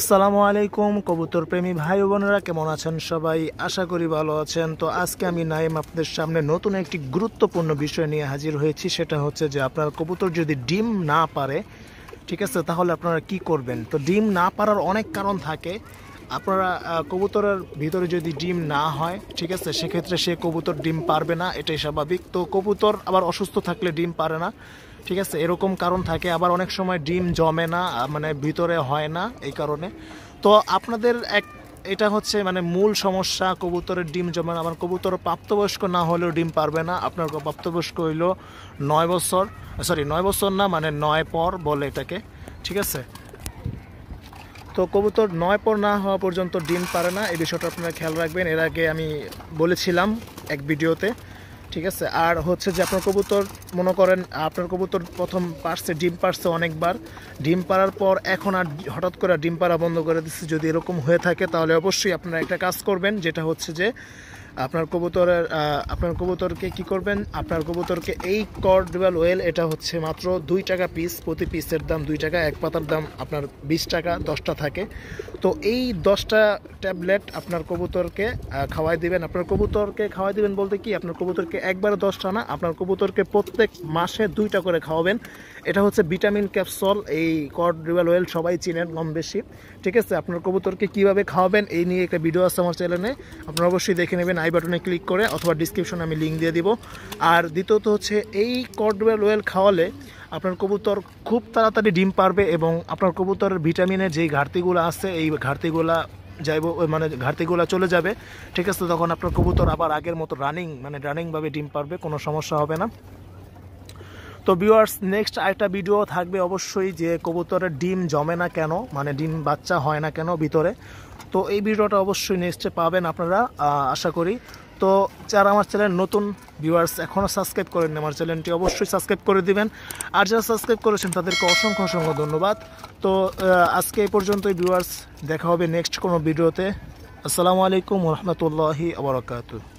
আসসালামু আলাইকুম কবুতর প্রেমী ভাই বোনেরা কেমন আছেন সবাই আশা করি ভালো আছেন তো আজকে আমি নাইম আপনাদের সামনে নতুন একটি গুরুত্বপূর্ণ বিষয় নিয়ে হাজির হয়েছি সেটা হচ্ছে যে আপনার কবুতর যদি ডিম না পারে ঠিক আছে তাহলে আপনারা কি করবেন তো ডিম না পারার অনেক কারণ থাকে আপনারা কবুতরের ভিতরে যদি ডিম না হয় ঠিক আছে সেক্ষেত্রে সে কবুতর ডিম পারবে না এটাই স্বাভাবিক তো কবুতর আবার অসুস্থ থাকলে ডিম পারে না ঠিক আছে এরকম কারণ থাকে আবার অনেক সময় ডিম জমে না মানে ভিতরে হয় না এই কারণে তো আপনাদের এক এটা হচ্ছে মানে মূল সমস্যা কবুতরের ডিম জমে না আমার কবুতর প্রাপ্তবয়স্ক না হলেও ডিম পারবে না আপনার প্রাপ্তবয়স্ক হইল নয় বছর সরি নয় বছর না মানে নয় পর বলে এটাকে ঠিক আছে তো কবুতর নয় পর না হওয়া পর্যন্ত ডিম পারে না এই বিষয়টা আপনারা খেয়াল রাখবেন এর আগে আমি বলেছিলাম এক ভিডিওতে ঠিক আছে আর হচ্ছে যে আপনার কবুতর মনে করেন আপনার কবুতর প্রথম পারছে ডিম পারছে অনেকবার ডিম পারার পর এখন আর হঠাৎ করে ডিম পারা বন্ধ করে দিচ্ছে যদি এরকম হয়ে থাকে তাহলে অবশ্যই আপনারা একটা কাজ করবেন যেটা হচ্ছে যে আপনার কবুতরের আপনার কবুতরকে কি করবেন আপনার কবুতরকে এই কর্ডওয়েল ওয়েল এটা হচ্ছে মাত্র দুই টাকা পিস প্রতি পিসের দাম দুই টাকা এক পাতার দাম আপনার বিশ টাকা দশটা থাকে তো এই দশটা ট্যাবলেট আপনার কবুতরকে খাওয়াই দিবেন আপনার কবুতরকে খাওয়াই দিবেন বলতে কি আপনার কবুতরকে একবারে দশটা না আপনার কবুতরকে প্রত্যেক মাসে দুইটা করে খাওয়াবেন এটা হচ্ছে ভিটামিন ক্যাপসল এই কর্ডওয়েল ওয়েল সবাই চিনেন কম বেশি ঠিক আছে আপনার কবুতরকে কীভাবে খাওয়াবেন এই নিয়ে একটা ভিডিও আছে আমার চ্যানেলে আপনারা অবশ্যই দেখে নেবেন আই বাটনে ক্লিক করে অথবা ডিসক্রিপশনে আমি লিঙ্ক দিয়ে দিব আর দ্বিতীয়ত হচ্ছে এই কর্ডওয়েল ওয়েল খাওয়ালে আপনার কবুতর খুব তাড়াতাড়ি ডিম পারবে এবং আপনার কবুতরের ভিটামিনের যেই ঘাটতিগুলো আছে এই ঘাটতিগুলা যাইব মানে ঘাটতিগুলো চলে যাবে ঠিক আছে তখন আপনার কবুতর আবার আগের মতো রানিং মানে রানিংভাবে ডিম পারবে কোনো সমস্যা হবে না তো ভিউয়ার্স নেক্সট আরেকটা ভিডিও থাকবে অবশ্যই যে কবুতরের ডিম জমে না কেন মানে ডিম বাচ্চা হয় না কেন ভিতরে তো এই ভিডিওটা অবশ্যই নেক্সটে পাবেন আপনারা আশা করি তো যারা আমার চ্যানেল নতুন ভিউয়ার্স এখনও সাবস্ক্রাইব করেননি আমার চ্যানেলটি অবশ্যই সাবস্ক্রাইব করে দিবেন আর যারা সাবস্ক্রাইব করেছেন তাদেরকে অসংখ্য অসংখ্য ধন্যবাদ তো আজকে এই পর্যন্তই ভিউয়ার্স দেখা হবে নেক্সট কোনো ভিডিওতে আসসালামু আলাইকুম রহমতুল্লাহি আবরকাত